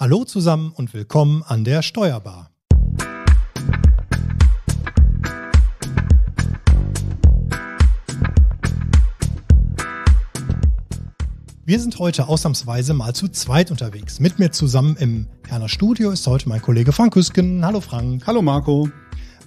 Hallo zusammen und willkommen an der Steuerbar. Wir sind heute ausnahmsweise mal zu zweit unterwegs. Mit mir zusammen im Herner Studio ist heute mein Kollege Frank Hüsken. Hallo Frank. Hallo Marco.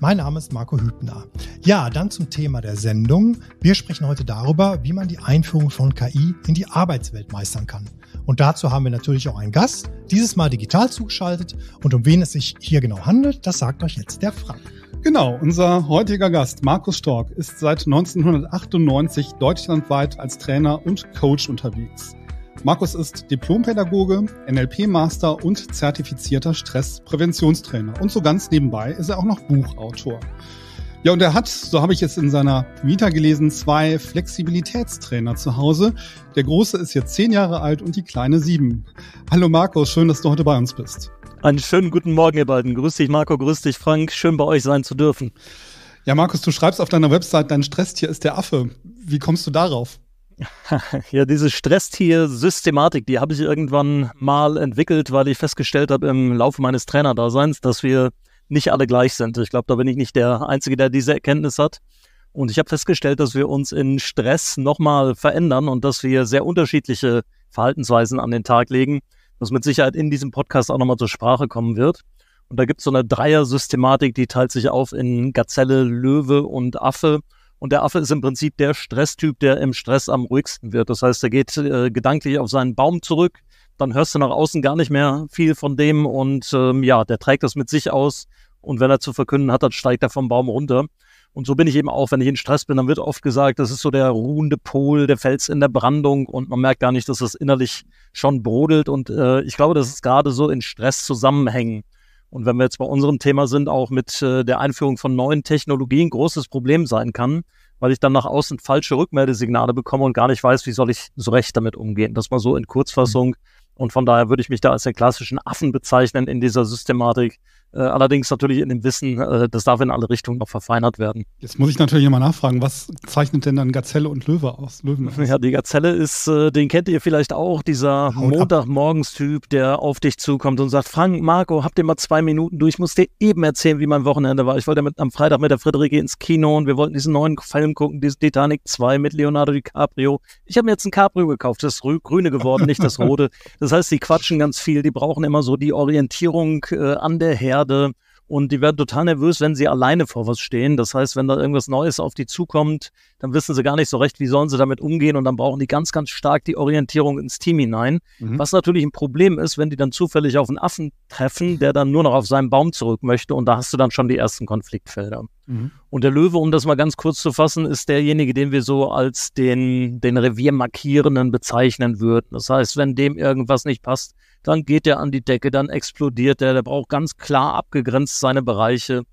Mein Name ist Marco Hübner. Ja, dann zum Thema der Sendung. Wir sprechen heute darüber, wie man die Einführung von KI in die Arbeitswelt meistern kann. Und dazu haben wir natürlich auch einen Gast, dieses Mal digital zugeschaltet. Und um wen es sich hier genau handelt, das sagt euch jetzt der Frank. Genau, unser heutiger Gast, Markus Stork, ist seit 1998 deutschlandweit als Trainer und Coach unterwegs. Markus ist Diplompädagoge, NLP-Master und zertifizierter Stresspräventionstrainer. Und so ganz nebenbei ist er auch noch Buchautor. Ja, und er hat, so habe ich es in seiner Vita gelesen, zwei Flexibilitätstrainer zu Hause. Der große ist jetzt zehn Jahre alt und die kleine sieben. Hallo Markus, schön, dass du heute bei uns bist. Einen schönen guten Morgen, ihr beiden. Grüß dich, Marco, grüß dich, Frank. Schön bei euch sein zu dürfen. Ja, Markus, du schreibst auf deiner Website, dein Stresstier ist der Affe. Wie kommst du darauf? Ja, diese Stresstier-Systematik, die habe ich irgendwann mal entwickelt, weil ich festgestellt habe im Laufe meines Trainerdaseins, dass wir nicht alle gleich sind. Ich glaube, da bin ich nicht der Einzige, der diese Erkenntnis hat. Und ich habe festgestellt, dass wir uns in Stress nochmal verändern und dass wir sehr unterschiedliche Verhaltensweisen an den Tag legen, was mit Sicherheit in diesem Podcast auch nochmal zur Sprache kommen wird. Und da gibt es so eine Dreier-Systematik, die teilt sich auf in Gazelle, Löwe und Affe. Und der Affe ist im Prinzip der Stresstyp, der im Stress am ruhigsten wird. Das heißt, er geht äh, gedanklich auf seinen Baum zurück, dann hörst du nach außen gar nicht mehr viel von dem und ähm, ja, der trägt das mit sich aus. Und wenn er zu verkünden hat, dann steigt er vom Baum runter. Und so bin ich eben auch, wenn ich in Stress bin, dann wird oft gesagt, das ist so der ruhende Pol, der Fels in der Brandung und man merkt gar nicht, dass das innerlich schon brodelt. Und äh, ich glaube, das ist gerade so in Stress zusammenhängen und wenn wir jetzt bei unserem Thema sind, auch mit äh, der Einführung von neuen Technologien großes Problem sein kann, weil ich dann nach außen falsche Rückmeldesignale bekomme und gar nicht weiß, wie soll ich so recht damit umgehen. Das mal so in Kurzfassung. Mhm. Und von daher würde ich mich da als den klassischen Affen bezeichnen in dieser Systematik, äh, allerdings natürlich in dem Wissen, äh, das darf in alle Richtungen noch verfeinert werden. Jetzt muss ich natürlich mal nachfragen, was zeichnet denn dann Gazelle und Löwe aus? Löwen aus? Ja, die Gazelle ist, äh, den kennt ihr vielleicht auch, dieser Montagmorgens-Typ, der auf dich zukommt und sagt, Frank, Marco, habt ihr mal zwei Minuten durch? Ich muss dir eben erzählen, wie mein Wochenende war. Ich wollte mit, am Freitag mit der Friederike ins Kino und wir wollten diesen neuen Film gucken, diesen Titanic 2 mit Leonardo DiCaprio. Ich habe mir jetzt ein Cabrio gekauft, das ist grüne geworden, nicht das rote. Das heißt, die quatschen ganz viel, die brauchen immer so die Orientierung äh, an der Herde Pferde und die werden total nervös, wenn sie alleine vor was stehen. Das heißt, wenn da irgendwas Neues auf die zukommt, dann wissen sie gar nicht so recht, wie sollen sie damit umgehen und dann brauchen die ganz, ganz stark die Orientierung ins Team hinein. Mhm. Was natürlich ein Problem ist, wenn die dann zufällig auf einen Affen treffen, der dann nur noch auf seinen Baum zurück möchte und da hast du dann schon die ersten Konfliktfelder. Mhm. Und der Löwe, um das mal ganz kurz zu fassen, ist derjenige, den wir so als den, den Reviermarkierenden bezeichnen würden. Das heißt, wenn dem irgendwas nicht passt, dann geht er an die Decke, dann explodiert er, der braucht ganz klar abgegrenzt seine Bereiche.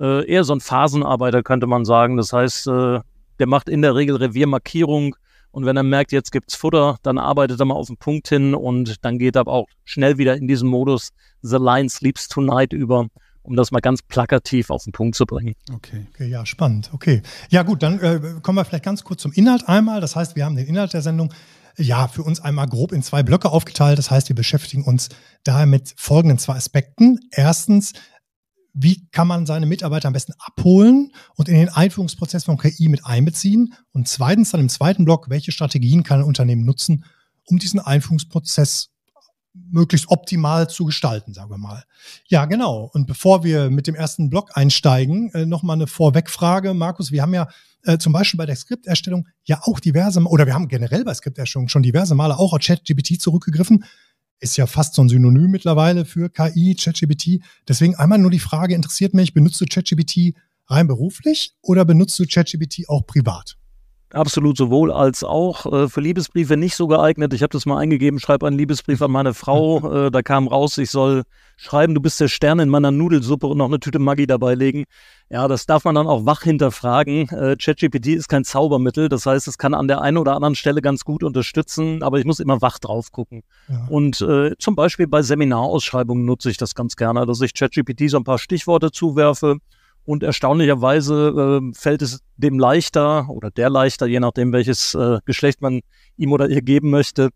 Äh, eher so ein Phasenarbeiter könnte man sagen. Das heißt, äh, der macht in der Regel Reviermarkierung und wenn er merkt, jetzt gibt's Futter, dann arbeitet er mal auf den Punkt hin und dann geht er auch schnell wieder in diesen Modus The Lion Sleeps Tonight über um das mal ganz plakativ auf den Punkt zu bringen. Okay, okay ja, spannend. Okay. Ja, gut, dann äh, kommen wir vielleicht ganz kurz zum Inhalt einmal. Das heißt, wir haben den Inhalt der Sendung, ja, für uns einmal grob in zwei Blöcke aufgeteilt. Das heißt, wir beschäftigen uns daher mit folgenden zwei Aspekten. Erstens, wie kann man seine Mitarbeiter am besten abholen und in den Einführungsprozess von KI mit einbeziehen? Und zweitens, dann im zweiten Block, welche Strategien kann ein Unternehmen nutzen, um diesen Einführungsprozess möglichst optimal zu gestalten, sagen wir mal. Ja, genau. Und bevor wir mit dem ersten Block einsteigen, äh, nochmal eine Vorwegfrage. Markus, wir haben ja äh, zum Beispiel bei der Skripterstellung ja auch diverse, oder wir haben generell bei Skripterstellung schon diverse Male auch auf ChatGPT zurückgegriffen. Ist ja fast so ein Synonym mittlerweile für KI, ChatGPT. Deswegen einmal nur die Frage, interessiert mich, benutzt du ChatGPT rein beruflich oder benutzt du ChatGPT auch privat? Absolut sowohl als auch. Äh, für Liebesbriefe nicht so geeignet. Ich habe das mal eingegeben, schreibe einen Liebesbrief an meine Frau. Äh, da kam raus, ich soll schreiben, du bist der Stern in meiner Nudelsuppe und noch eine Tüte Maggi dabei legen. Ja, das darf man dann auch wach hinterfragen. Äh, ChatGPT ist kein Zaubermittel. Das heißt, es kann an der einen oder anderen Stelle ganz gut unterstützen, aber ich muss immer wach drauf gucken. Ja. Und äh, zum Beispiel bei Seminarausschreibungen nutze ich das ganz gerne, dass ich ChatGPT so ein paar Stichworte zuwerfe und erstaunlicherweise äh, fällt es dem leichter oder der leichter, je nachdem, welches äh, Geschlecht man ihm oder ihr geben möchte,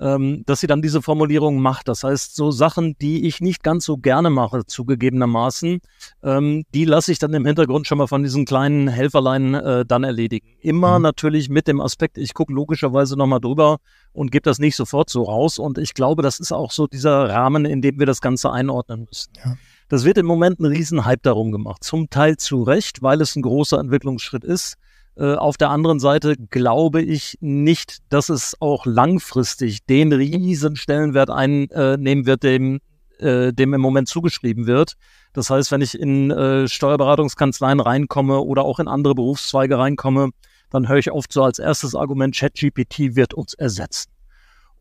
ähm, dass sie dann diese Formulierung macht. Das heißt, so Sachen, die ich nicht ganz so gerne mache, zugegebenermaßen, ähm, die lasse ich dann im Hintergrund schon mal von diesen kleinen Helferleinen äh, dann erledigen. Immer mhm. natürlich mit dem Aspekt, ich gucke logischerweise nochmal drüber und gebe das nicht sofort so raus. Und ich glaube, das ist auch so dieser Rahmen, in dem wir das Ganze einordnen müssen. Ja. Das wird im Moment ein Riesenhype darum gemacht. Zum Teil zu Recht, weil es ein großer Entwicklungsschritt ist. Äh, auf der anderen Seite glaube ich nicht, dass es auch langfristig den riesen Stellenwert einnehmen wird, dem, äh, dem im Moment zugeschrieben wird. Das heißt, wenn ich in äh, Steuerberatungskanzleien reinkomme oder auch in andere Berufszweige reinkomme, dann höre ich oft so als erstes Argument, ChatGPT wird uns ersetzen.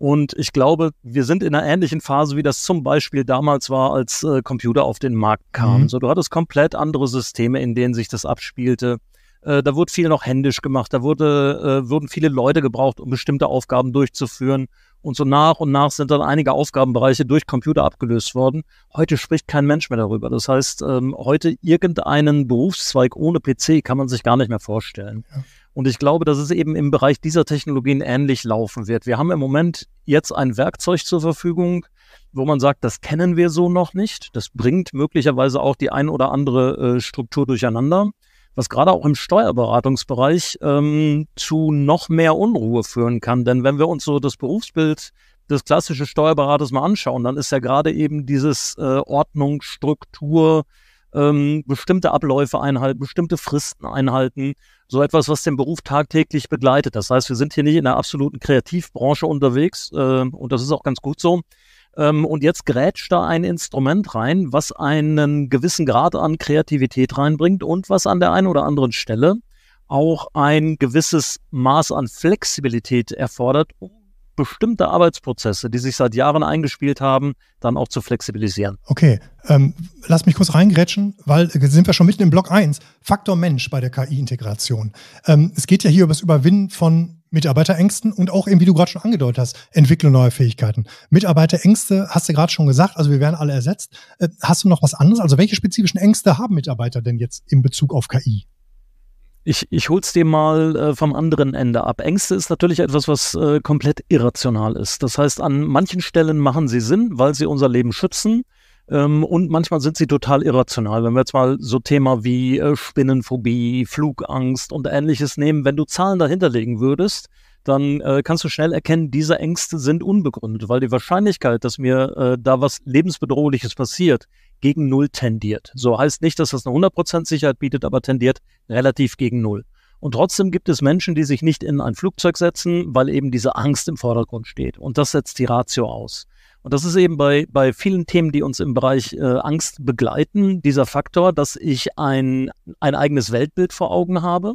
Und ich glaube, wir sind in einer ähnlichen Phase, wie das zum Beispiel damals war, als äh, Computer auf den Markt kamen. Mhm. So, du hattest komplett andere Systeme, in denen sich das abspielte. Äh, da wurde viel noch händisch gemacht. Da wurde, äh, wurden viele Leute gebraucht, um bestimmte Aufgaben durchzuführen. Und so nach und nach sind dann einige Aufgabenbereiche durch Computer abgelöst worden. Heute spricht kein Mensch mehr darüber. Das heißt, ähm, heute irgendeinen Berufszweig ohne PC kann man sich gar nicht mehr vorstellen. Ja. Und ich glaube, dass es eben im Bereich dieser Technologien ähnlich laufen wird. Wir haben im Moment jetzt ein Werkzeug zur Verfügung, wo man sagt, das kennen wir so noch nicht. Das bringt möglicherweise auch die ein oder andere äh, Struktur durcheinander, was gerade auch im Steuerberatungsbereich ähm, zu noch mehr Unruhe führen kann. Denn wenn wir uns so das Berufsbild des klassischen Steuerberaters mal anschauen, dann ist ja gerade eben dieses äh, Ordnung, Struktur, ähm, bestimmte Abläufe einhalten, bestimmte Fristen einhalten. So etwas, was den Beruf tagtäglich begleitet. Das heißt, wir sind hier nicht in der absoluten Kreativbranche unterwegs äh, und das ist auch ganz gut so. Ähm, und jetzt grätscht da ein Instrument rein, was einen gewissen Grad an Kreativität reinbringt und was an der einen oder anderen Stelle auch ein gewisses Maß an Flexibilität erfordert, um bestimmte Arbeitsprozesse, die sich seit Jahren eingespielt haben, dann auch zu flexibilisieren. Okay, ähm, lass mich kurz reingrätschen, weil äh, sind wir schon mitten im Block 1, Faktor Mensch bei der KI-Integration. Ähm, es geht ja hier über das Überwinden von Mitarbeiterängsten und auch eben, wie du gerade schon angedeutet hast, Entwicklung neuer Fähigkeiten. Mitarbeiterängste hast du gerade schon gesagt, also wir werden alle ersetzt. Äh, hast du noch was anderes? Also welche spezifischen Ängste haben Mitarbeiter denn jetzt in Bezug auf KI? ich, ich hol's dir mal äh, vom anderen Ende ab. Ängste ist natürlich etwas, was äh, komplett irrational ist. Das heißt, an manchen Stellen machen sie Sinn, weil sie unser Leben schützen. Ähm, und manchmal sind sie total irrational. Wenn wir jetzt mal so Thema wie äh, Spinnenphobie, Flugangst und ähnliches nehmen, wenn du Zahlen dahinterlegen würdest, dann äh, kannst du schnell erkennen, diese Ängste sind unbegründet, weil die Wahrscheinlichkeit, dass mir äh, da was lebensbedrohliches passiert, gegen Null tendiert. So heißt nicht, dass das eine 100% Sicherheit bietet, aber tendiert relativ gegen Null. Und trotzdem gibt es Menschen, die sich nicht in ein Flugzeug setzen, weil eben diese Angst im Vordergrund steht. Und das setzt die Ratio aus. Und das ist eben bei, bei vielen Themen, die uns im Bereich äh, Angst begleiten, dieser Faktor, dass ich ein, ein eigenes Weltbild vor Augen habe,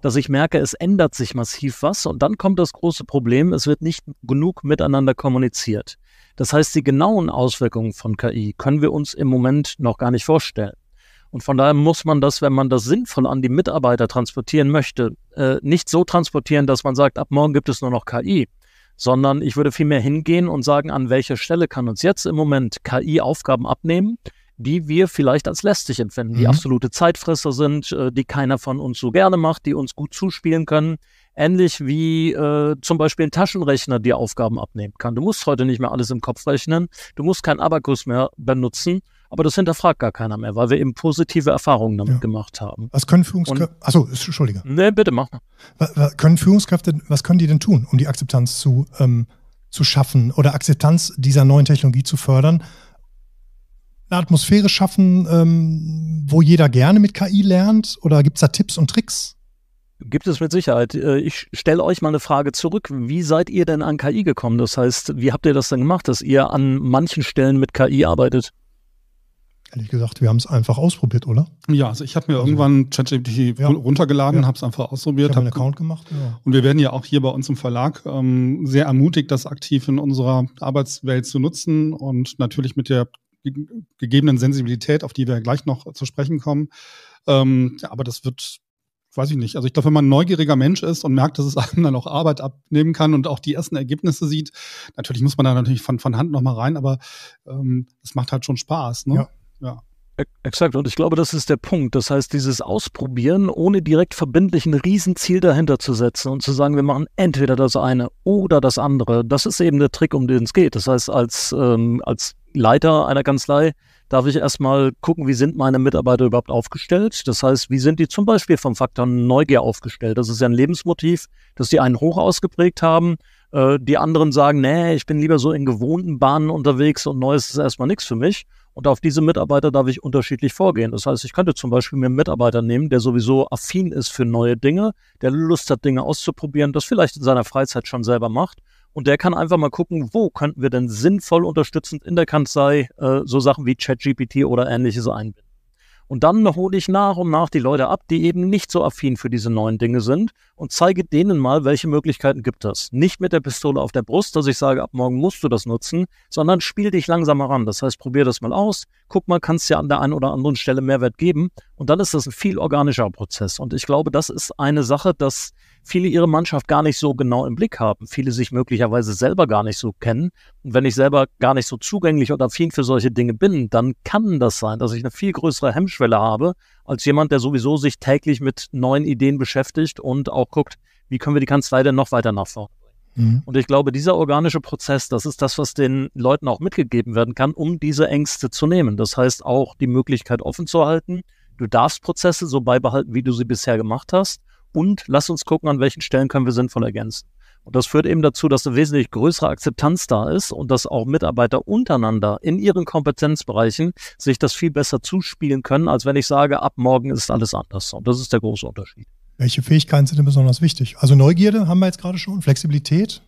dass ich merke, es ändert sich massiv was. Und dann kommt das große Problem, es wird nicht genug miteinander kommuniziert. Das heißt, die genauen Auswirkungen von KI können wir uns im Moment noch gar nicht vorstellen. Und von daher muss man das, wenn man das sinnvoll an die Mitarbeiter transportieren möchte, äh, nicht so transportieren, dass man sagt, ab morgen gibt es nur noch KI, sondern ich würde vielmehr hingehen und sagen, an welcher Stelle kann uns jetzt im Moment KI Aufgaben abnehmen, die wir vielleicht als lästig empfinden, mhm. die absolute Zeitfresser sind, äh, die keiner von uns so gerne macht, die uns gut zuspielen können, ähnlich wie äh, zum Beispiel ein Taschenrechner dir Aufgaben abnehmen kann. Du musst heute nicht mehr alles im Kopf rechnen, du musst keinen Abakus mehr benutzen, aber das hinterfragt gar keiner mehr, weil wir eben positive Erfahrungen damit ja. gemacht haben. Was können Führungskräfte, achso, Entschuldige. Nee, bitte mach mal. Was, was können Führungskräfte, was können die denn tun, um die Akzeptanz zu, ähm, zu schaffen oder Akzeptanz dieser neuen Technologie zu fördern? eine Atmosphäre schaffen, ähm, wo jeder gerne mit KI lernt? Oder gibt es da Tipps und Tricks? Gibt es mit Sicherheit. Äh, ich stelle euch mal eine Frage zurück. Wie seid ihr denn an KI gekommen? Das heißt, wie habt ihr das denn gemacht, dass ihr an manchen Stellen mit KI arbeitet? Ehrlich gesagt, wir haben es einfach ausprobiert, oder? Ja, also ich habe mir also, irgendwann ChatGPT ja, runtergeladen, ja. habe es einfach ausprobiert. Ich habe hab einen Account gemacht. Ja. Und wir werden ja auch hier bei uns im Verlag ähm, sehr ermutigt, das aktiv in unserer Arbeitswelt zu nutzen und natürlich mit der gegebenen Sensibilität, auf die wir gleich noch zu sprechen kommen. Ähm, aber das wird weiß ich nicht. Also ich glaube, wenn man ein neugieriger Mensch ist und merkt, dass es einem dann auch Arbeit abnehmen kann und auch die ersten Ergebnisse sieht, natürlich muss man da natürlich von, von Hand nochmal rein, aber ähm, das macht halt schon Spaß. Ne? Ja. ja. Exakt, und ich glaube, das ist der Punkt. Das heißt, dieses Ausprobieren ohne direkt verbindlich ein Riesenziel dahinter zu setzen und zu sagen, wir machen entweder das eine oder das andere, das ist eben der Trick, um den es geht. Das heißt, als, ähm, als Leiter einer Kanzlei darf ich erstmal gucken, wie sind meine Mitarbeiter überhaupt aufgestellt. Das heißt, wie sind die zum Beispiel vom Faktor Neugier aufgestellt? Das ist ja ein Lebensmotiv, dass die einen hoch ausgeprägt haben äh, die anderen sagen, nee, ich bin lieber so in gewohnten Bahnen unterwegs und Neues ist erstmal nichts für mich. Und auf diese Mitarbeiter darf ich unterschiedlich vorgehen. Das heißt, ich könnte zum Beispiel mir einen Mitarbeiter nehmen, der sowieso affin ist für neue Dinge, der Lust hat, Dinge auszuprobieren, das vielleicht in seiner Freizeit schon selber macht. Und der kann einfach mal gucken, wo könnten wir denn sinnvoll unterstützend in der Kanzlei äh, so Sachen wie ChatGPT oder ähnliches einbinden. Und dann hole ich nach und nach die Leute ab, die eben nicht so affin für diese neuen Dinge sind und zeige denen mal, welche Möglichkeiten gibt es. Nicht mit der Pistole auf der Brust, dass ich sage, ab morgen musst du das nutzen, sondern spiel dich langsam heran. Das heißt, probier das mal aus, guck mal, kannst du ja an der einen oder anderen Stelle Mehrwert geben. Und dann ist das ein viel organischer Prozess. Und ich glaube, das ist eine Sache, dass viele ihre Mannschaft gar nicht so genau im Blick haben, viele sich möglicherweise selber gar nicht so kennen. Und wenn ich selber gar nicht so zugänglich oder affin für solche Dinge bin, dann kann das sein, dass ich eine viel größere Hemmschwelle habe als jemand, der sowieso sich täglich mit neuen Ideen beschäftigt und auch guckt, wie können wir die Kanzlei denn noch weiter nach vorne bringen. Mhm. Und ich glaube, dieser organische Prozess, das ist das, was den Leuten auch mitgegeben werden kann, um diese Ängste zu nehmen. Das heißt, auch die Möglichkeit offen zu halten. Du darfst Prozesse so beibehalten, wie du sie bisher gemacht hast und lass uns gucken, an welchen Stellen können wir sinnvoll ergänzen. Und das führt eben dazu, dass eine wesentlich größere Akzeptanz da ist und dass auch Mitarbeiter untereinander in ihren Kompetenzbereichen sich das viel besser zuspielen können, als wenn ich sage, ab morgen ist alles anders. Und das ist der große Unterschied. Welche Fähigkeiten sind denn besonders wichtig? Also Neugierde haben wir jetzt gerade schon, Flexibilität,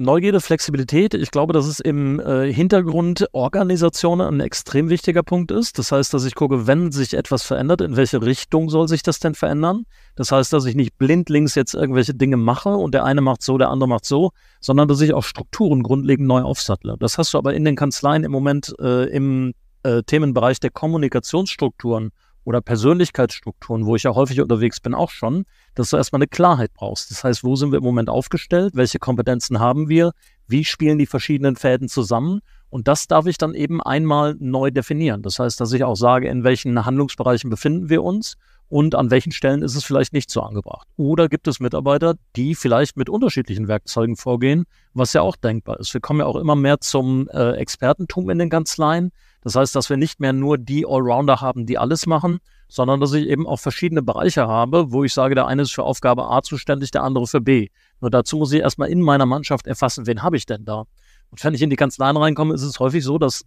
Neugierde, Flexibilität, ich glaube, dass es im äh, Hintergrund Organisationen ein extrem wichtiger Punkt ist. Das heißt, dass ich gucke, wenn sich etwas verändert, in welche Richtung soll sich das denn verändern? Das heißt, dass ich nicht blindlings jetzt irgendwelche Dinge mache und der eine macht so, der andere macht so, sondern dass ich auch Strukturen grundlegend neu aufsattle. Das hast du aber in den Kanzleien im Moment äh, im äh, Themenbereich der Kommunikationsstrukturen oder Persönlichkeitsstrukturen, wo ich ja häufig unterwegs bin, auch schon, dass du erstmal eine Klarheit brauchst. Das heißt, wo sind wir im Moment aufgestellt? Welche Kompetenzen haben wir? Wie spielen die verschiedenen Fäden zusammen? Und das darf ich dann eben einmal neu definieren. Das heißt, dass ich auch sage, in welchen Handlungsbereichen befinden wir uns und an welchen Stellen ist es vielleicht nicht so angebracht. Oder gibt es Mitarbeiter, die vielleicht mit unterschiedlichen Werkzeugen vorgehen, was ja auch denkbar ist. Wir kommen ja auch immer mehr zum äh, Expertentum in den Kanzleien. Das heißt, dass wir nicht mehr nur die Allrounder haben, die alles machen, sondern dass ich eben auch verschiedene Bereiche habe, wo ich sage, der eine ist für Aufgabe A zuständig, der andere für B. Nur dazu muss ich erstmal in meiner Mannschaft erfassen, wen habe ich denn da? Und wenn ich in die Kanzleien reinkomme, ist es häufig so, dass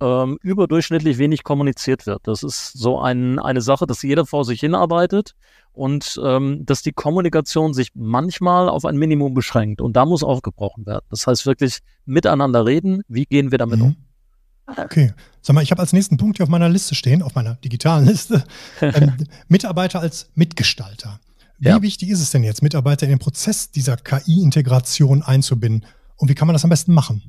ähm, überdurchschnittlich wenig kommuniziert wird. Das ist so ein, eine Sache, dass jeder vor sich hinarbeitet und ähm, dass die Kommunikation sich manchmal auf ein Minimum beschränkt. Und da muss aufgebrochen werden. Das heißt wirklich miteinander reden, wie gehen wir damit mhm. um? Okay. Sag mal, ich habe als nächsten Punkt hier auf meiner Liste stehen, auf meiner digitalen Liste, ähm, Mitarbeiter als Mitgestalter. Wie ja. wichtig ist es denn jetzt, Mitarbeiter in den Prozess dieser KI-Integration einzubinden? Und wie kann man das am besten machen?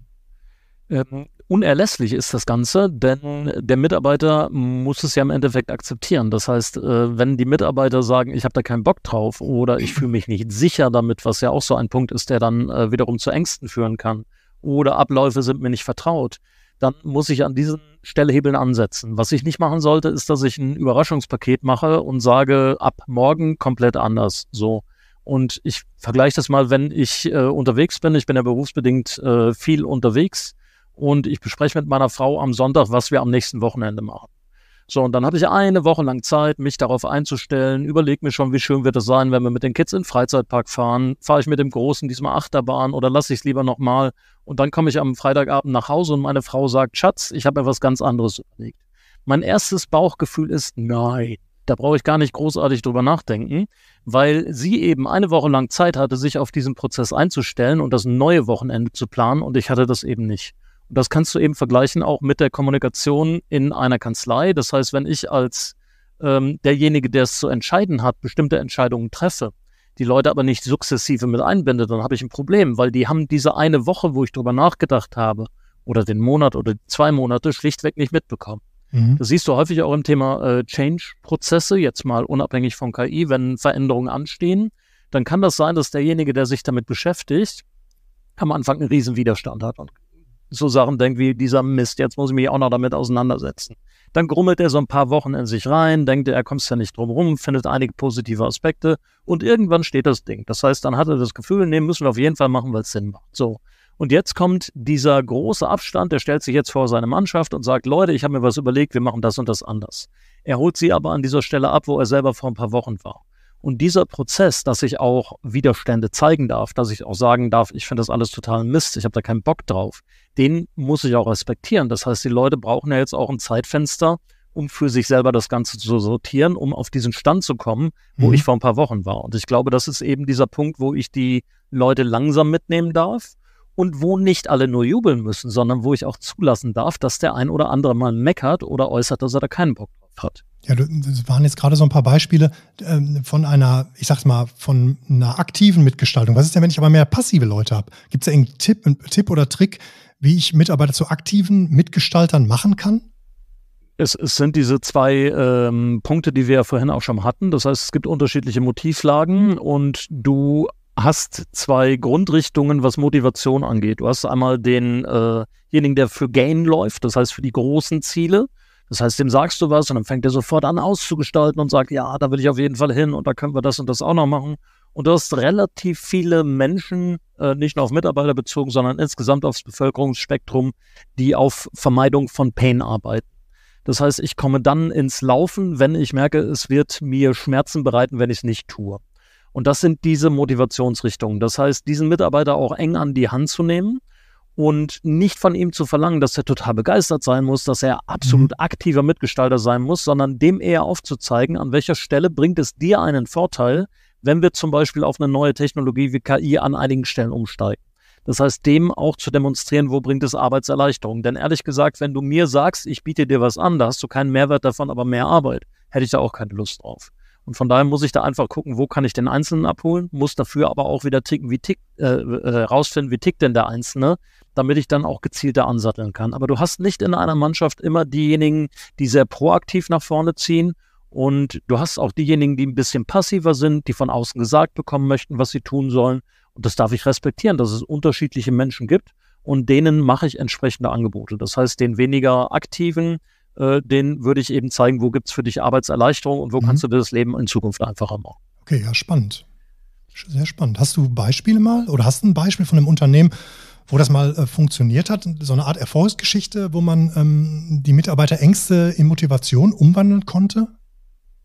Ähm, unerlässlich ist das Ganze, denn der Mitarbeiter muss es ja im Endeffekt akzeptieren. Das heißt, äh, wenn die Mitarbeiter sagen, ich habe da keinen Bock drauf oder ich fühle mich nicht sicher damit, was ja auch so ein Punkt ist, der dann äh, wiederum zu Ängsten führen kann, oder Abläufe sind mir nicht vertraut, dann muss ich an diesen Stellhebeln ansetzen. Was ich nicht machen sollte, ist, dass ich ein Überraschungspaket mache und sage, ab morgen komplett anders. So. Und ich vergleiche das mal, wenn ich äh, unterwegs bin. Ich bin ja berufsbedingt äh, viel unterwegs und ich bespreche mit meiner Frau am Sonntag, was wir am nächsten Wochenende machen. So, und dann hatte ich eine Woche lang Zeit, mich darauf einzustellen, überleg mir schon, wie schön wird es sein, wenn wir mit den Kids in den Freizeitpark fahren, fahre ich mit dem Großen diesmal Achterbahn oder lasse ich es lieber nochmal. Und dann komme ich am Freitagabend nach Hause und meine Frau sagt, Schatz, ich habe mir was ganz anderes überlegt. Mein erstes Bauchgefühl ist, nein, da brauche ich gar nicht großartig drüber nachdenken, weil sie eben eine Woche lang Zeit hatte, sich auf diesen Prozess einzustellen und das neue Wochenende zu planen und ich hatte das eben nicht. Das kannst du eben vergleichen auch mit der Kommunikation in einer Kanzlei. Das heißt, wenn ich als ähm, derjenige, der es zu entscheiden hat, bestimmte Entscheidungen treffe, die Leute aber nicht sukzessive mit einbinde, dann habe ich ein Problem, weil die haben diese eine Woche, wo ich drüber nachgedacht habe, oder den Monat oder zwei Monate schlichtweg nicht mitbekommen. Mhm. Das siehst du häufig auch im Thema äh, Change-Prozesse, jetzt mal unabhängig von KI, wenn Veränderungen anstehen, dann kann das sein, dass derjenige, der sich damit beschäftigt, am Anfang einen riesen Widerstand hat und so Sachen denkt wie dieser Mist, jetzt muss ich mich auch noch damit auseinandersetzen. Dann grummelt er so ein paar Wochen in sich rein, denkt, er kommt ja nicht drum rum, findet einige positive Aspekte und irgendwann steht das Ding. Das heißt, dann hat er das Gefühl, nee, müssen wir auf jeden Fall machen, weil es Sinn macht. So. Und jetzt kommt dieser große Abstand, der stellt sich jetzt vor seine Mannschaft und sagt, Leute, ich habe mir was überlegt, wir machen das und das anders. Er holt sie aber an dieser Stelle ab, wo er selber vor ein paar Wochen war. Und dieser Prozess, dass ich auch Widerstände zeigen darf, dass ich auch sagen darf, ich finde das alles total Mist, ich habe da keinen Bock drauf, den muss ich auch respektieren. Das heißt, die Leute brauchen ja jetzt auch ein Zeitfenster, um für sich selber das Ganze zu sortieren, um auf diesen Stand zu kommen, wo mhm. ich vor ein paar Wochen war. Und ich glaube, das ist eben dieser Punkt, wo ich die Leute langsam mitnehmen darf und wo nicht alle nur jubeln müssen, sondern wo ich auch zulassen darf, dass der ein oder andere mal meckert oder äußert, dass er da keinen Bock hat. Ja, das waren jetzt gerade so ein paar Beispiele ähm, von einer, ich sag's mal, von einer aktiven Mitgestaltung. Was ist denn, wenn ich aber mehr passive Leute habe? Gibt es da irgendeinen Tipp, einen Tipp oder Trick, wie ich Mitarbeiter zu aktiven Mitgestaltern machen kann? Es, es sind diese zwei ähm, Punkte, die wir ja vorhin auch schon hatten. Das heißt, es gibt unterschiedliche Motivlagen mhm. und du hast zwei Grundrichtungen, was Motivation angeht. Du hast einmal denjenigen, äh der für Gain läuft, das heißt für die großen Ziele das heißt, dem sagst du was und dann fängt er sofort an auszugestalten und sagt, ja, da will ich auf jeden Fall hin und da können wir das und das auch noch machen. Und du hast relativ viele Menschen, äh, nicht nur auf Mitarbeiter bezogen, sondern insgesamt aufs Bevölkerungsspektrum, die auf Vermeidung von Pain arbeiten. Das heißt, ich komme dann ins Laufen, wenn ich merke, es wird mir Schmerzen bereiten, wenn ich es nicht tue. Und das sind diese Motivationsrichtungen. Das heißt, diesen Mitarbeiter auch eng an die Hand zu nehmen und nicht von ihm zu verlangen, dass er total begeistert sein muss, dass er mhm. absolut mhm. aktiver Mitgestalter sein muss, sondern dem eher aufzuzeigen, an welcher Stelle bringt es dir einen Vorteil, wenn wir zum Beispiel auf eine neue Technologie wie KI an einigen Stellen umsteigen. Das heißt, dem auch zu demonstrieren, wo bringt es Arbeitserleichterung. Denn ehrlich gesagt, wenn du mir sagst, ich biete dir was an, da hast du keinen Mehrwert davon, aber mehr Arbeit, hätte ich da auch keine Lust drauf. Und von daher muss ich da einfach gucken, wo kann ich den Einzelnen abholen, muss dafür aber auch wieder ticken, wie tick, äh, äh, rausfinden, wie tickt denn der Einzelne, damit ich dann auch gezielter ansatteln kann. Aber du hast nicht in einer Mannschaft immer diejenigen, die sehr proaktiv nach vorne ziehen und du hast auch diejenigen, die ein bisschen passiver sind, die von außen gesagt bekommen möchten, was sie tun sollen. Und das darf ich respektieren, dass es unterschiedliche Menschen gibt und denen mache ich entsprechende Angebote. Das heißt, den weniger aktiven, äh, den würde ich eben zeigen, wo gibt es für dich Arbeitserleichterung und wo mhm. kannst du dir das Leben in Zukunft einfacher machen. Okay, ja, spannend. Sehr spannend. Hast du Beispiele mal oder hast du ein Beispiel von einem Unternehmen, wo das mal äh, funktioniert hat, so eine Art Erfolgsgeschichte, wo man ähm, die Mitarbeiterängste in Motivation umwandeln konnte?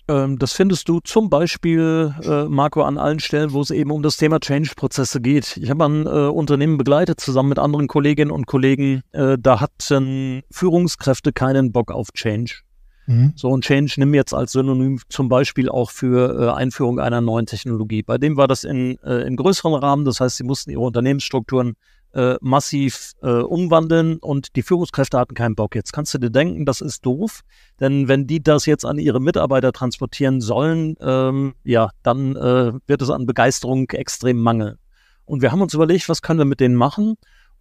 Ähm, das findest du zum Beispiel, äh, Marco, an allen Stellen, wo es eben um das Thema Change-Prozesse geht. Ich habe ein äh, Unternehmen begleitet, zusammen mit anderen Kolleginnen und Kollegen. Äh, da hatten Führungskräfte keinen Bock auf Change. Mhm. So ein Change nimm jetzt als Synonym zum Beispiel auch für äh, Einführung einer neuen Technologie. Bei dem war das in, äh, in größeren Rahmen. Das heißt, sie mussten ihre Unternehmensstrukturen äh, massiv äh, umwandeln und die Führungskräfte hatten keinen Bock. Jetzt kannst du dir denken, das ist doof, denn wenn die das jetzt an ihre Mitarbeiter transportieren sollen, ähm, ja, dann äh, wird es an Begeisterung extrem mangeln. Und wir haben uns überlegt, was können wir mit denen machen?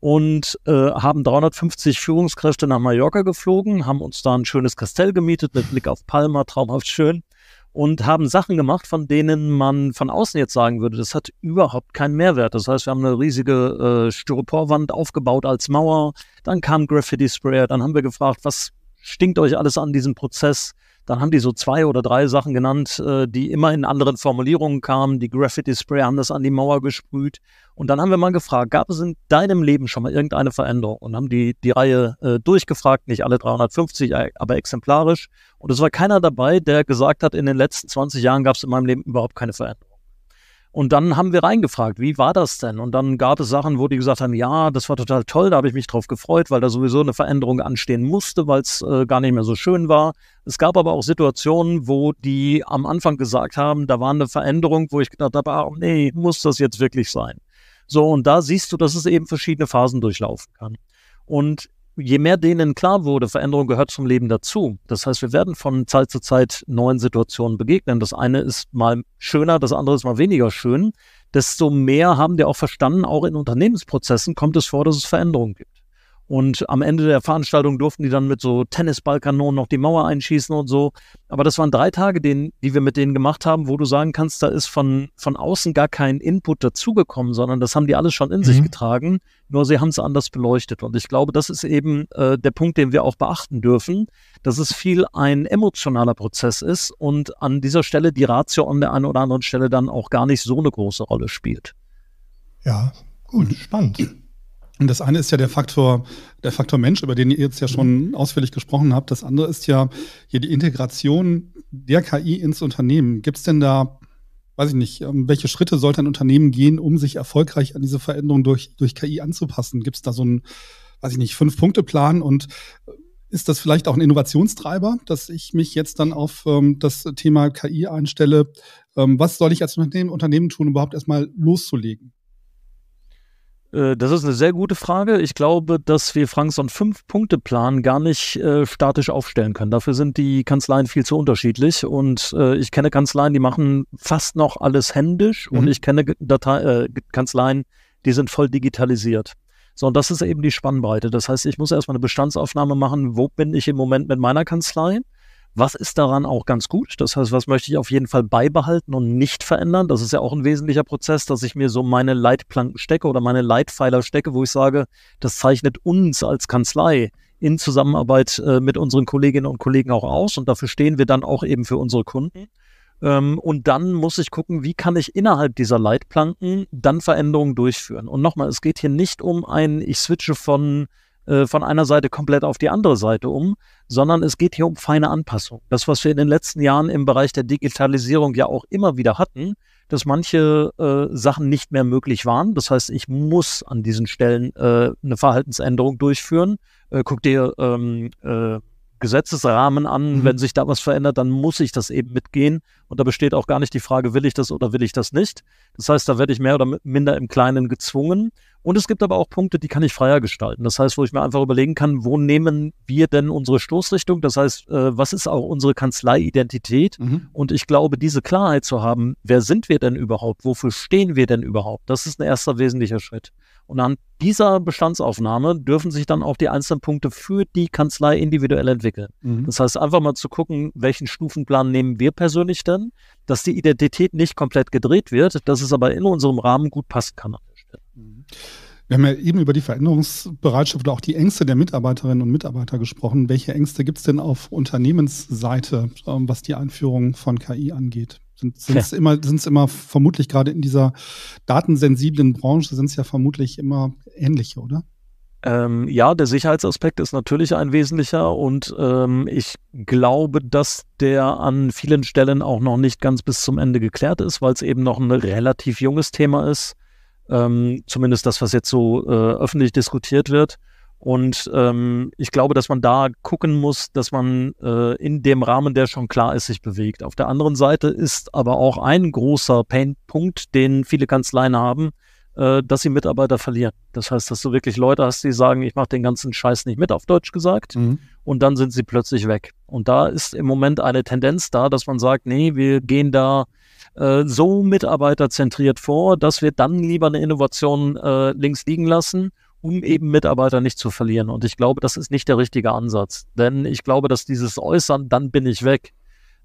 und äh, haben 350 Führungskräfte nach Mallorca geflogen, haben uns da ein schönes Kastell gemietet mit Blick auf Palma, traumhaft schön, und haben Sachen gemacht, von denen man von außen jetzt sagen würde, das hat überhaupt keinen Mehrwert. Das heißt, wir haben eine riesige äh, Styroporwand aufgebaut als Mauer, dann kam Graffiti Sprayer, dann haben wir gefragt, was stinkt euch alles an diesem Prozess? Dann haben die so zwei oder drei Sachen genannt, äh, die immer in anderen Formulierungen kamen. Die graffiti spray haben das an die Mauer gesprüht. Und dann haben wir mal gefragt, gab es in deinem Leben schon mal irgendeine Veränderung? Und haben die, die Reihe äh, durchgefragt, nicht alle 350, e, aber exemplarisch. Und es war keiner dabei, der gesagt hat, in den letzten 20 Jahren gab es in meinem Leben überhaupt keine Veränderung. Und dann haben wir reingefragt, wie war das denn? Und dann gab es Sachen, wo die gesagt haben, ja, das war total toll, da habe ich mich drauf gefreut, weil da sowieso eine Veränderung anstehen musste, weil es äh, gar nicht mehr so schön war. Es gab aber auch Situationen, wo die am Anfang gesagt haben, da war eine Veränderung, wo ich gedacht habe, ah, nee, muss das jetzt wirklich sein? So, und da siehst du, dass es eben verschiedene Phasen durchlaufen kann. Und je mehr denen klar wurde, Veränderung gehört zum Leben dazu. Das heißt, wir werden von Zeit zu Zeit neuen Situationen begegnen. Das eine ist mal schöner, das andere ist mal weniger schön. Desto mehr haben die auch verstanden, auch in Unternehmensprozessen kommt es vor, dass es Veränderungen gibt. Und am Ende der Veranstaltung durften die dann mit so Tennisballkanonen noch die Mauer einschießen und so. Aber das waren drei Tage, den, die wir mit denen gemacht haben, wo du sagen kannst, da ist von, von außen gar kein Input dazugekommen, sondern das haben die alles schon in mhm. sich getragen. Nur sie haben es anders beleuchtet. Und ich glaube, das ist eben äh, der Punkt, den wir auch beachten dürfen, dass es viel ein emotionaler Prozess ist und an dieser Stelle die Ratio an der einen oder anderen Stelle dann auch gar nicht so eine große Rolle spielt. Ja, gut, mhm. spannend. Und das eine ist ja der Faktor, der Faktor Mensch, über den ihr jetzt ja schon mhm. ausführlich gesprochen habt. Das andere ist ja hier die Integration der KI ins Unternehmen. Gibt es denn da, weiß ich nicht, ähm, welche Schritte sollte ein Unternehmen gehen, um sich erfolgreich an diese Veränderung durch, durch KI anzupassen? Gibt es da so einen, weiß ich nicht, Fünf-Punkte-Plan und äh, ist das vielleicht auch ein Innovationstreiber, dass ich mich jetzt dann auf ähm, das Thema KI einstelle? Ähm, was soll ich als Unternehmen, Unternehmen tun, überhaupt erstmal loszulegen? Äh, das ist eine sehr gute Frage. Ich glaube, dass wir Frank so einen Fünf-Punkte-Plan gar nicht äh, statisch aufstellen können. Dafür sind die Kanzleien viel zu unterschiedlich. Und äh, ich kenne Kanzleien, die machen fast noch alles händisch. Mhm. Und ich kenne Datei äh, Kanzleien, die sind voll digitalisiert. So, und das ist eben die Spannbreite. Das heißt, ich muss erstmal eine Bestandsaufnahme machen. Wo bin ich im Moment mit meiner Kanzlei? was ist daran auch ganz gut? Das heißt, was möchte ich auf jeden Fall beibehalten und nicht verändern? Das ist ja auch ein wesentlicher Prozess, dass ich mir so meine Leitplanken stecke oder meine Leitpfeiler stecke, wo ich sage, das zeichnet uns als Kanzlei in Zusammenarbeit äh, mit unseren Kolleginnen und Kollegen auch aus und dafür stehen wir dann auch eben für unsere Kunden. Mhm. Ähm, und dann muss ich gucken, wie kann ich innerhalb dieser Leitplanken dann Veränderungen durchführen. Und nochmal, es geht hier nicht um ein, ich switche von äh, von einer Seite komplett auf die andere Seite um, sondern es geht hier um feine Anpassung. Das, was wir in den letzten Jahren im Bereich der Digitalisierung ja auch immer wieder hatten, dass manche äh, Sachen nicht mehr möglich waren. Das heißt, ich muss an diesen Stellen äh, eine Verhaltensänderung durchführen. Äh, guck dir ähm, äh, Gesetzesrahmen an. Mhm. Wenn sich da was verändert, dann muss ich das eben mitgehen. Und da besteht auch gar nicht die Frage, will ich das oder will ich das nicht. Das heißt, da werde ich mehr oder minder im Kleinen gezwungen. Und es gibt aber auch Punkte, die kann ich freier gestalten. Das heißt, wo ich mir einfach überlegen kann, wo nehmen wir denn unsere Stoßrichtung? Das heißt, äh, was ist auch unsere Kanzlei-Identität? Mhm. Und ich glaube, diese Klarheit zu haben, wer sind wir denn überhaupt? Wofür stehen wir denn überhaupt? Das ist ein erster wesentlicher Schritt. Und an dieser Bestandsaufnahme dürfen sich dann auch die einzelnen Punkte für die Kanzlei individuell entwickeln. Mhm. Das heißt, einfach mal zu gucken, welchen Stufenplan nehmen wir persönlich denn, dass die Identität nicht komplett gedreht wird, dass es aber in unserem Rahmen gut passen kann. Mhm. Wir haben ja eben über die Veränderungsbereitschaft oder auch die Ängste der Mitarbeiterinnen und Mitarbeiter gesprochen. Welche Ängste gibt es denn auf Unternehmensseite, ähm, was die Einführung von KI angeht? Sind es ja. immer, immer vermutlich gerade in dieser datensensiblen Branche, sind es ja vermutlich immer ähnliche, oder? Ähm, ja, der Sicherheitsaspekt ist natürlich ein wesentlicher und ähm, ich glaube, dass der an vielen Stellen auch noch nicht ganz bis zum Ende geklärt ist, weil es eben noch ein relativ junges Thema ist ähm, zumindest das, was jetzt so äh, öffentlich diskutiert wird. Und ähm, ich glaube, dass man da gucken muss, dass man äh, in dem Rahmen, der schon klar ist, sich bewegt. Auf der anderen Seite ist aber auch ein großer Painpunkt, den viele Kanzleien haben, äh, dass sie Mitarbeiter verlieren. Das heißt, dass du wirklich Leute hast, die sagen, ich mache den ganzen Scheiß nicht mit, auf Deutsch gesagt, mhm. und dann sind sie plötzlich weg. Und da ist im Moment eine Tendenz da, dass man sagt, nee, wir gehen da äh, so mitarbeiterzentriert vor, dass wir dann lieber eine Innovation äh, links liegen lassen, um eben Mitarbeiter nicht zu verlieren. Und ich glaube, das ist nicht der richtige Ansatz. Denn ich glaube, dass dieses Äußern, dann bin ich weg,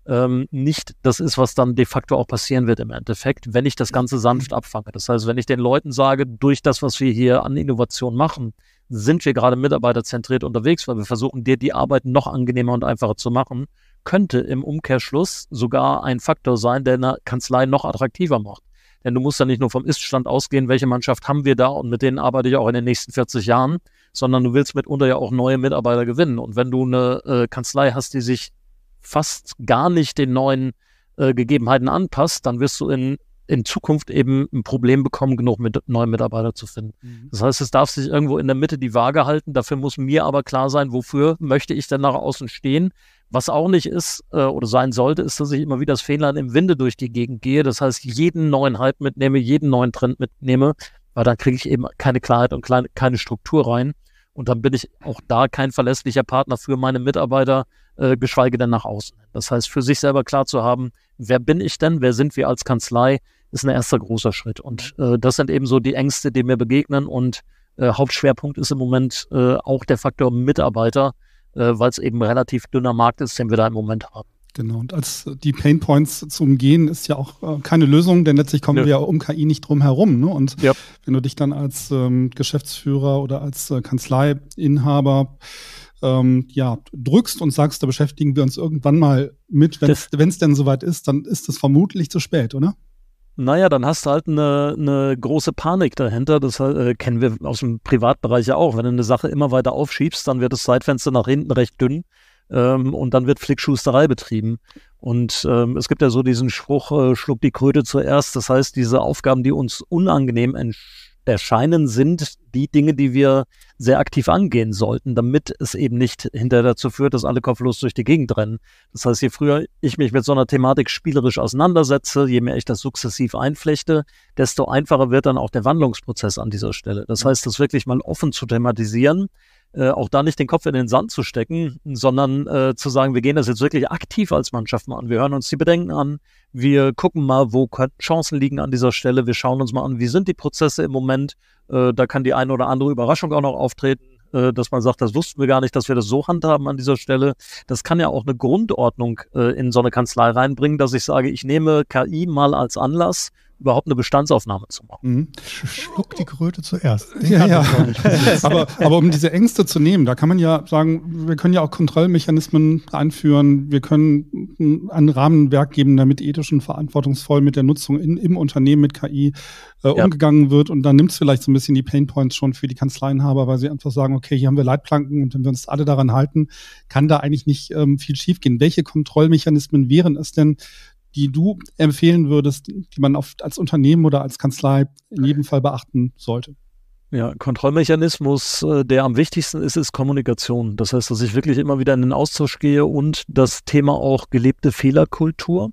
ähm, nicht das ist, was dann de facto auch passieren wird im Endeffekt, wenn ich das Ganze sanft abfange. Das heißt, wenn ich den Leuten sage, durch das, was wir hier an Innovation machen, sind wir gerade mitarbeiterzentriert unterwegs, weil wir versuchen, dir die Arbeit noch angenehmer und einfacher zu machen könnte im Umkehrschluss sogar ein Faktor sein, der eine Kanzlei noch attraktiver macht. Denn du musst ja nicht nur vom Iststand ausgehen, welche Mannschaft haben wir da und mit denen arbeite ich auch in den nächsten 40 Jahren, sondern du willst mitunter ja auch neue Mitarbeiter gewinnen. Und wenn du eine äh, Kanzlei hast, die sich fast gar nicht den neuen äh, Gegebenheiten anpasst, dann wirst du in, in Zukunft eben ein Problem bekommen, genug mit, neue Mitarbeiter zu finden. Mhm. Das heißt, es darf sich irgendwo in der Mitte die Waage halten. Dafür muss mir aber klar sein, wofür möchte ich denn nach außen stehen? Was auch nicht ist äh, oder sein sollte, ist, dass ich immer wieder das Fähnlein im Winde durch die Gegend gehe. Das heißt, jeden neuen Hype mitnehme, jeden neuen Trend mitnehme, weil dann kriege ich eben keine Klarheit und kleine, keine Struktur rein. Und dann bin ich auch da kein verlässlicher Partner für meine Mitarbeiter, äh, geschweige denn nach außen. Das heißt, für sich selber klar zu haben, wer bin ich denn, wer sind wir als Kanzlei, ist ein erster großer Schritt. Und äh, das sind eben so die Ängste, die mir begegnen. Und äh, Hauptschwerpunkt ist im Moment äh, auch der Faktor Mitarbeiter, äh, weil es eben ein relativ dünner Markt ist, den wir da im Moment haben. Genau, und als die Pain Points zu umgehen, ist ja auch äh, keine Lösung, denn letztlich kommen ja. wir ja um KI nicht drum herum. Ne? Und ja. wenn du dich dann als ähm, Geschäftsführer oder als äh, Kanzleiinhaber ähm, ja, drückst und sagst, da beschäftigen wir uns irgendwann mal mit, wenn es denn soweit ist, dann ist das vermutlich zu spät, oder? naja, dann hast du halt eine, eine große Panik dahinter. Das äh, kennen wir aus dem Privatbereich ja auch. Wenn du eine Sache immer weiter aufschiebst, dann wird das Zeitfenster nach hinten recht dünn ähm, und dann wird Flickschusterei betrieben. Und ähm, es gibt ja so diesen Spruch, äh, schluck die Kröte zuerst. Das heißt, diese Aufgaben, die uns unangenehm entstehen, erscheinen, sind die Dinge, die wir sehr aktiv angehen sollten, damit es eben nicht hinterher dazu führt, dass alle kopflos durch die Gegend rennen. Das heißt, je früher ich mich mit so einer Thematik spielerisch auseinandersetze, je mehr ich das sukzessiv einflechte, desto einfacher wird dann auch der Wandlungsprozess an dieser Stelle. Das mhm. heißt, das wirklich mal offen zu thematisieren, äh, auch da nicht den Kopf in den Sand zu stecken, sondern äh, zu sagen, wir gehen das jetzt wirklich aktiv als Mannschaft mal an. Wir hören uns die Bedenken an, wir gucken mal, wo Chancen liegen an dieser Stelle, wir schauen uns mal an, wie sind die Prozesse im Moment. Äh, da kann die eine oder andere Überraschung auch noch auftreten äh, dass man sagt, das wussten wir gar nicht, dass wir das so handhaben an dieser Stelle. Das kann ja auch eine Grundordnung äh, in so eine Kanzlei reinbringen, dass ich sage, ich nehme KI mal als Anlass überhaupt eine Bestandsaufnahme zu machen. Mhm. Schluck die Kröte zuerst. ja, ja. aber, aber um diese Ängste zu nehmen, da kann man ja sagen, wir können ja auch Kontrollmechanismen einführen, wir können ein Rahmenwerk geben, damit ethisch und verantwortungsvoll mit der Nutzung in, im Unternehmen mit KI äh, ja. umgegangen wird und dann nimmt es vielleicht so ein bisschen die Painpoints schon für die Kanzleienhaber, weil sie einfach sagen, okay, hier haben wir Leitplanken und wenn wir uns alle daran halten, kann da eigentlich nicht ähm, viel schiefgehen. Welche Kontrollmechanismen wären es denn, die du empfehlen würdest, die man oft als Unternehmen oder als Kanzlei in jedem Fall beachten sollte? Ja, Kontrollmechanismus, äh, der am wichtigsten ist, ist Kommunikation. Das heißt, dass ich wirklich immer wieder in den Austausch gehe und das Thema auch gelebte Fehlerkultur.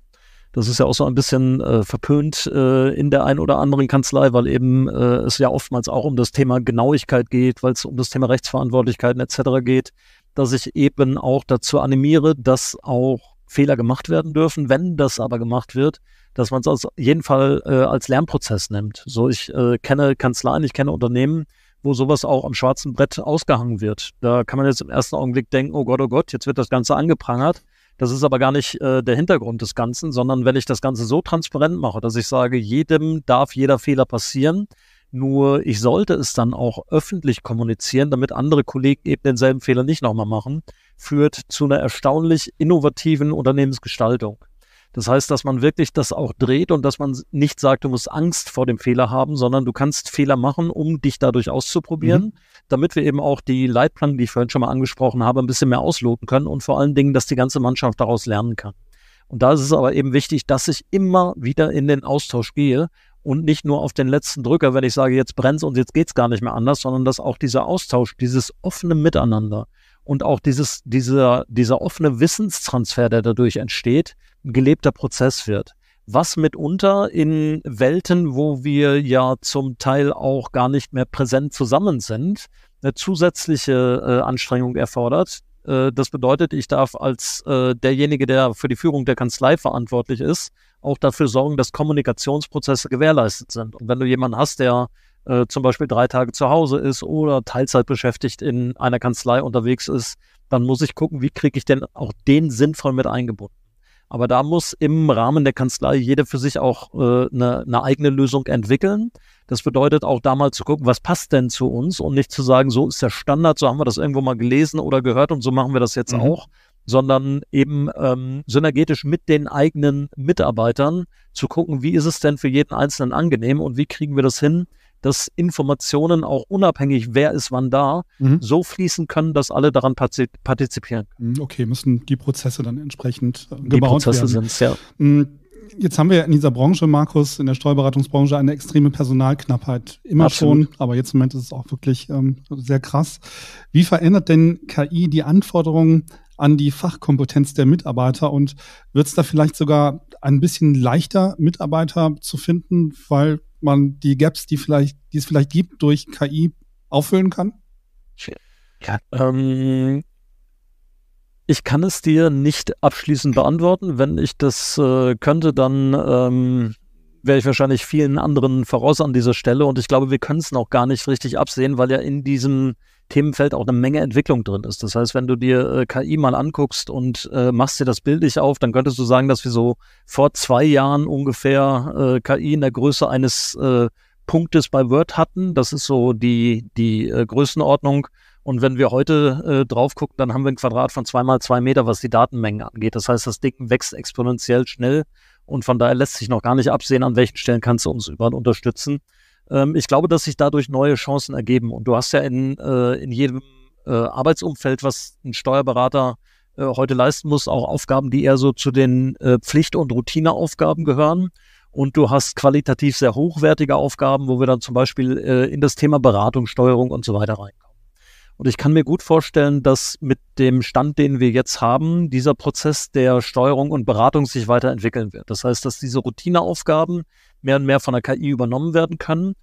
Das ist ja auch so ein bisschen äh, verpönt äh, in der ein oder anderen Kanzlei, weil eben äh, es ja oftmals auch um das Thema Genauigkeit geht, weil es um das Thema Rechtsverantwortlichkeiten etc. geht, dass ich eben auch dazu animiere, dass auch Fehler gemacht werden dürfen. Wenn das aber gemacht wird, dass man es auf jeden Fall äh, als Lernprozess nimmt. So, ich äh, kenne Kanzleien, ich kenne Unternehmen, wo sowas auch am schwarzen Brett ausgehangen wird. Da kann man jetzt im ersten Augenblick denken, oh Gott, oh Gott, jetzt wird das Ganze angeprangert. Das ist aber gar nicht äh, der Hintergrund des Ganzen, sondern wenn ich das Ganze so transparent mache, dass ich sage, jedem darf jeder Fehler passieren, nur ich sollte es dann auch öffentlich kommunizieren, damit andere Kollegen eben denselben Fehler nicht nochmal machen, führt zu einer erstaunlich innovativen Unternehmensgestaltung. Das heißt, dass man wirklich das auch dreht und dass man nicht sagt, du musst Angst vor dem Fehler haben, sondern du kannst Fehler machen, um dich dadurch auszuprobieren, mhm. damit wir eben auch die Leitplanken, die ich vorhin schon mal angesprochen habe, ein bisschen mehr ausloten können und vor allen Dingen, dass die ganze Mannschaft daraus lernen kann. Und da ist es aber eben wichtig, dass ich immer wieder in den Austausch gehe und nicht nur auf den letzten Drücker, wenn ich sage, jetzt brennt's und jetzt geht's gar nicht mehr anders, sondern dass auch dieser Austausch, dieses offene Miteinander, und auch dieses, dieser, dieser offene Wissenstransfer, der dadurch entsteht, ein gelebter Prozess wird. Was mitunter in Welten, wo wir ja zum Teil auch gar nicht mehr präsent zusammen sind, eine zusätzliche äh, Anstrengung erfordert. Äh, das bedeutet, ich darf als äh, derjenige, der für die Führung der Kanzlei verantwortlich ist, auch dafür sorgen, dass Kommunikationsprozesse gewährleistet sind. Und wenn du jemanden hast, der äh, zum Beispiel drei Tage zu Hause ist oder Teilzeit beschäftigt in einer Kanzlei unterwegs ist, dann muss ich gucken, wie kriege ich denn auch den sinnvoll mit eingebunden. Aber da muss im Rahmen der Kanzlei jeder für sich auch eine äh, ne, ne eigene Lösung entwickeln. Das bedeutet auch da mal zu gucken, was passt denn zu uns und nicht zu sagen, so ist der Standard, so haben wir das irgendwo mal gelesen oder gehört und so machen wir das jetzt mhm. auch, sondern eben ähm, synergetisch mit den eigenen Mitarbeitern zu gucken, wie ist es denn für jeden Einzelnen angenehm und wie kriegen wir das hin, dass Informationen auch unabhängig, wer ist wann da, mhm. so fließen können, dass alle daran partizipieren. Mhm, okay, müssen die Prozesse dann entsprechend äh, gebaut die Prozesse sind es, ja. Mhm, jetzt haben wir in dieser Branche, Markus, in der Steuerberatungsbranche eine extreme Personalknappheit. Immer Absolut. schon, aber jetzt im Moment ist es auch wirklich ähm, sehr krass. Wie verändert denn KI die Anforderungen an die Fachkompetenz der Mitarbeiter und wird es da vielleicht sogar ein bisschen leichter, Mitarbeiter zu finden, weil man die Gaps, die vielleicht, die es vielleicht gibt, durch KI auffüllen kann? Ja. Ähm, ich kann es dir nicht abschließend beantworten. Wenn ich das äh, könnte, dann ähm, wäre ich wahrscheinlich vielen anderen voraus an dieser Stelle. Und ich glaube, wir können es noch gar nicht richtig absehen, weil ja in diesem Themenfeld auch eine Menge Entwicklung drin ist. Das heißt, wenn du dir äh, KI mal anguckst und äh, machst dir das bildlich auf, dann könntest du sagen, dass wir so vor zwei Jahren ungefähr äh, KI in der Größe eines äh, Punktes bei Word hatten. Das ist so die, die äh, Größenordnung. Und wenn wir heute äh, drauf gucken, dann haben wir ein Quadrat von zwei mal zwei Meter, was die Datenmengen angeht. Das heißt, das Ding wächst exponentiell schnell und von daher lässt sich noch gar nicht absehen, an welchen Stellen kannst du uns überall unterstützen. Ähm, ich glaube, dass sich dadurch neue Chancen ergeben. Und du hast ja in, äh, in jedem äh, Arbeitsumfeld, was ein Steuerberater äh, heute leisten muss, auch Aufgaben, die eher so zu den äh, Pflicht- und Routineaufgaben gehören. Und du hast qualitativ sehr hochwertige Aufgaben, wo wir dann zum Beispiel äh, in das Thema Beratung, Steuerung und so weiter rein. Und ich kann mir gut vorstellen, dass mit dem Stand, den wir jetzt haben, dieser Prozess der Steuerung und Beratung sich weiterentwickeln wird. Das heißt, dass diese Routineaufgaben mehr und mehr von der KI übernommen werden können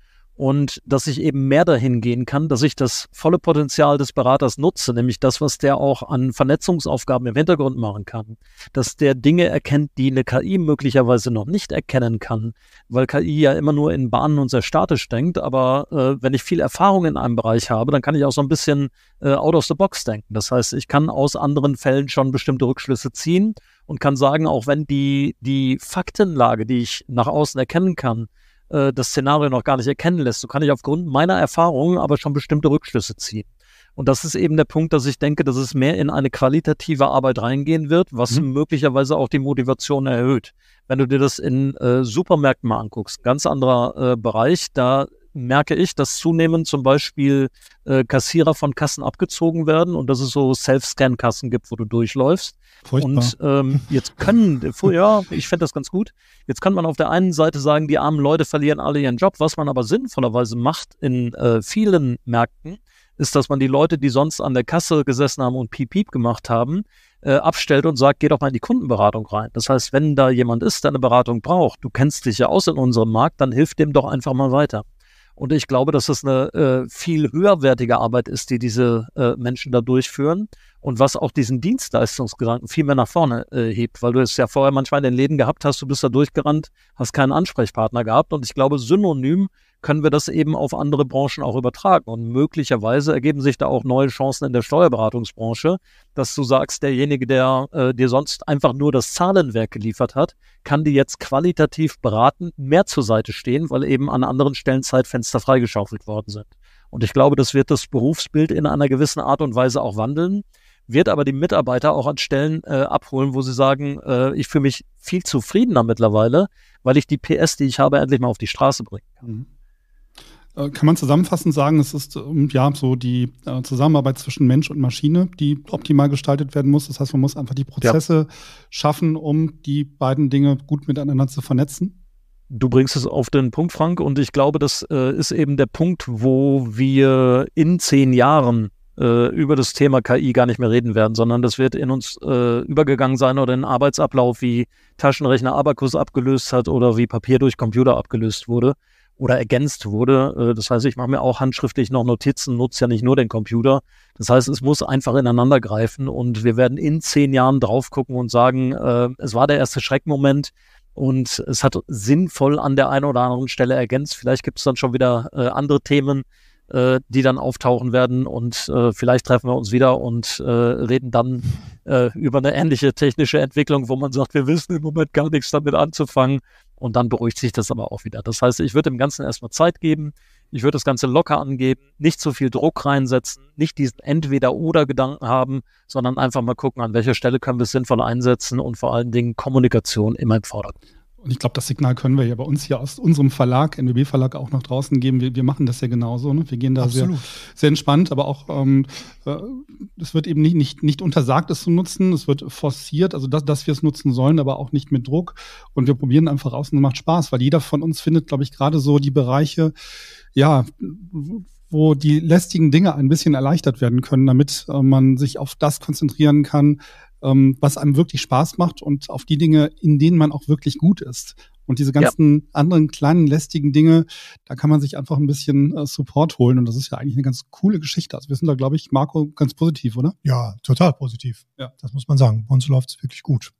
und dass ich eben mehr dahin gehen kann, dass ich das volle Potenzial des Beraters nutze, nämlich das, was der auch an Vernetzungsaufgaben im Hintergrund machen kann, dass der Dinge erkennt, die eine KI möglicherweise noch nicht erkennen kann, weil KI ja immer nur in Bahnen und sehr statisch denkt, aber äh, wenn ich viel Erfahrung in einem Bereich habe, dann kann ich auch so ein bisschen äh, out of the box denken. Das heißt, ich kann aus anderen Fällen schon bestimmte Rückschlüsse ziehen und kann sagen, auch wenn die, die Faktenlage, die ich nach außen erkennen kann, äh, das Szenario noch gar nicht erkennen lässt. So kann ich aufgrund meiner Erfahrungen aber schon bestimmte Rückschlüsse ziehen. Und das ist eben der Punkt, dass ich denke, dass es mehr in eine qualitative Arbeit reingehen wird, was mhm. möglicherweise auch die Motivation erhöht. Wenn du dir das in äh, Supermärkten mal anguckst, ganz anderer äh, Bereich, da merke ich, dass zunehmend zum Beispiel äh, Kassierer von Kassen abgezogen werden und dass es so Self-Scan-Kassen gibt, wo du durchläufst. Furchtbar. Und ähm, jetzt können, ja, ich fände das ganz gut. Jetzt kann man auf der einen Seite sagen, die armen Leute verlieren alle ihren Job. Was man aber sinnvollerweise macht in äh, vielen Märkten, ist, dass man die Leute, die sonst an der Kasse gesessen haben und Piep-Piep gemacht haben, äh, abstellt und sagt, geh doch mal in die Kundenberatung rein. Das heißt, wenn da jemand ist, der eine Beratung braucht, du kennst dich ja aus in unserem Markt, dann hilf dem doch einfach mal weiter. Und ich glaube, dass das eine äh, viel höherwertige Arbeit ist, die diese äh, Menschen da durchführen und was auch diesen Dienstleistungsgedanken viel mehr nach vorne äh, hebt, weil du es ja vorher manchmal in den Läden gehabt hast, du bist da durchgerannt, hast keinen Ansprechpartner gehabt und ich glaube, synonym können wir das eben auf andere Branchen auch übertragen und möglicherweise ergeben sich da auch neue Chancen in der Steuerberatungsbranche, dass du sagst, derjenige, der äh, dir sonst einfach nur das Zahlenwerk geliefert hat, kann dir jetzt qualitativ beraten, mehr zur Seite stehen, weil eben an anderen Stellen Zeitfenster freigeschaufelt worden sind. Und ich glaube, das wird das Berufsbild in einer gewissen Art und Weise auch wandeln wird aber die Mitarbeiter auch an Stellen äh, abholen, wo sie sagen, äh, ich fühle mich viel zufriedener mittlerweile, weil ich die PS, die ich habe, endlich mal auf die Straße bringen kann. Mhm. Äh, kann man zusammenfassend sagen, es ist ähm, ja so die äh, Zusammenarbeit zwischen Mensch und Maschine, die optimal gestaltet werden muss. Das heißt, man muss einfach die Prozesse ja. schaffen, um die beiden Dinge gut miteinander zu vernetzen. Du bringst es auf den Punkt, Frank, und ich glaube, das äh, ist eben der Punkt, wo wir in zehn Jahren äh, über das Thema KI gar nicht mehr reden werden, sondern das wird in uns äh, übergegangen sein oder in Arbeitsablauf, wie Taschenrechner Abakus abgelöst hat oder wie Papier durch Computer abgelöst wurde oder ergänzt wurde. Äh, das heißt, ich mache mir auch handschriftlich noch Notizen, nutze ja nicht nur den Computer. Das heißt, es muss einfach ineinander greifen und wir werden in zehn Jahren drauf gucken und sagen, äh, es war der erste Schreckmoment und es hat sinnvoll an der einen oder anderen Stelle ergänzt. Vielleicht gibt es dann schon wieder äh, andere Themen, äh, die dann auftauchen werden. Und äh, vielleicht treffen wir uns wieder und äh, reden dann äh, über eine ähnliche technische Entwicklung, wo man sagt, wir wissen im Moment gar nichts damit anzufangen. Und dann beruhigt sich das aber auch wieder. Das heißt, ich würde dem Ganzen erstmal Zeit geben. Ich würde das Ganze locker angeben, nicht zu viel Druck reinsetzen, nicht diesen Entweder-Oder-Gedanken haben, sondern einfach mal gucken, an welcher Stelle können wir es sinnvoll einsetzen und vor allen Dingen Kommunikation immer im Vordergrund und ich glaube, das Signal können wir ja bei uns hier aus unserem Verlag, nwb Verlag, auch noch draußen geben. Wir, wir machen das ja genauso. Ne? Wir gehen da sehr, sehr entspannt, aber auch ähm, äh, es wird eben nicht, nicht, nicht untersagt, es zu nutzen. Es wird forciert, also das, dass wir es nutzen sollen, aber auch nicht mit Druck. Und wir probieren einfach aus und es macht Spaß, weil jeder von uns findet, glaube ich, gerade so die Bereiche, ja, wo die lästigen Dinge ein bisschen erleichtert werden können, damit äh, man sich auf das konzentrieren kann, ähm, was einem wirklich Spaß macht und auf die Dinge, in denen man auch wirklich gut ist. Und diese ganzen ja. anderen kleinen lästigen Dinge, da kann man sich einfach ein bisschen äh, Support holen. Und das ist ja eigentlich eine ganz coole Geschichte. Also wir sind da, glaube ich, Marco, ganz positiv, oder? Ja, total positiv. Ja. Das muss man sagen. Bei uns läuft es wirklich gut.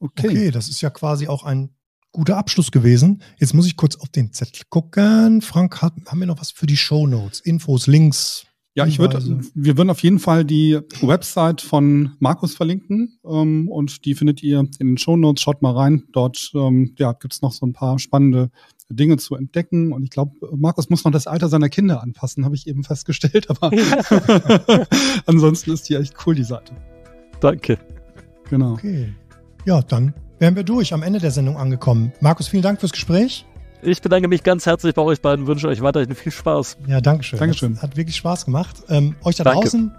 Okay. okay, das ist ja quasi auch ein guter Abschluss gewesen. Jetzt muss ich kurz auf den Zettel gucken. Frank, hat, haben wir noch was für die Show Notes? Infos, Links? Ja, ich würde, wir würden auf jeden Fall die Website von Markus verlinken ähm, und die findet ihr in den Show Notes. Schaut mal rein. Dort ähm, ja, gibt's noch so ein paar spannende Dinge zu entdecken. Und ich glaube, Markus muss noch das Alter seiner Kinder anpassen, habe ich eben festgestellt. Aber ansonsten ist die echt cool, die Seite. Danke. Genau. Okay. Ja, dann wären wir durch, am Ende der Sendung angekommen. Markus, vielen Dank fürs Gespräch. Ich bedanke mich ganz herzlich bei euch beiden, wünsche euch weiterhin viel Spaß. Ja, danke schön. Dankeschön. Hat, wirklich Spaß gemacht. Ähm, euch da danke. draußen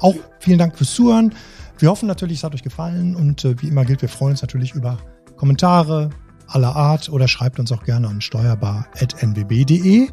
auch vielen Dank fürs Zuhören. Wir hoffen natürlich, es hat euch gefallen und äh, wie immer gilt, wir freuen uns natürlich über Kommentare aller Art oder schreibt uns auch gerne an steuerbar.nwb.de.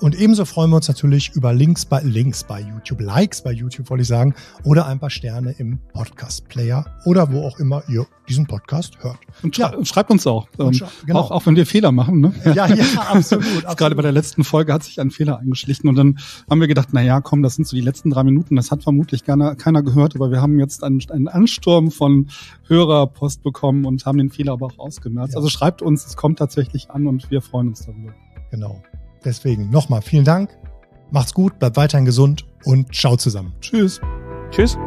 Und ebenso freuen wir uns natürlich über Links bei Links bei YouTube, Likes bei YouTube, wollte ich sagen, oder ein paar Sterne im Podcast-Player oder wo auch immer ihr diesen Podcast hört. Und schrei ja. schreibt uns auch. Ähm, genau. auch. Auch wenn wir Fehler machen. Ne? Ja, ja, absolut, absolut. Gerade bei der letzten Folge hat sich ein Fehler eingeschlichen und dann haben wir gedacht, na ja, komm, das sind so die letzten drei Minuten. Das hat vermutlich keiner, keiner gehört, aber wir haben jetzt einen, einen Ansturm von Hörerpost bekommen und haben den Fehler aber auch ausgemerzt. Ja. Also schreibt uns, es kommt tatsächlich an und wir freuen uns darüber. Genau. Deswegen nochmal vielen Dank. Macht's gut, bleibt weiterhin gesund und ciao zusammen. Tschüss. Tschüss.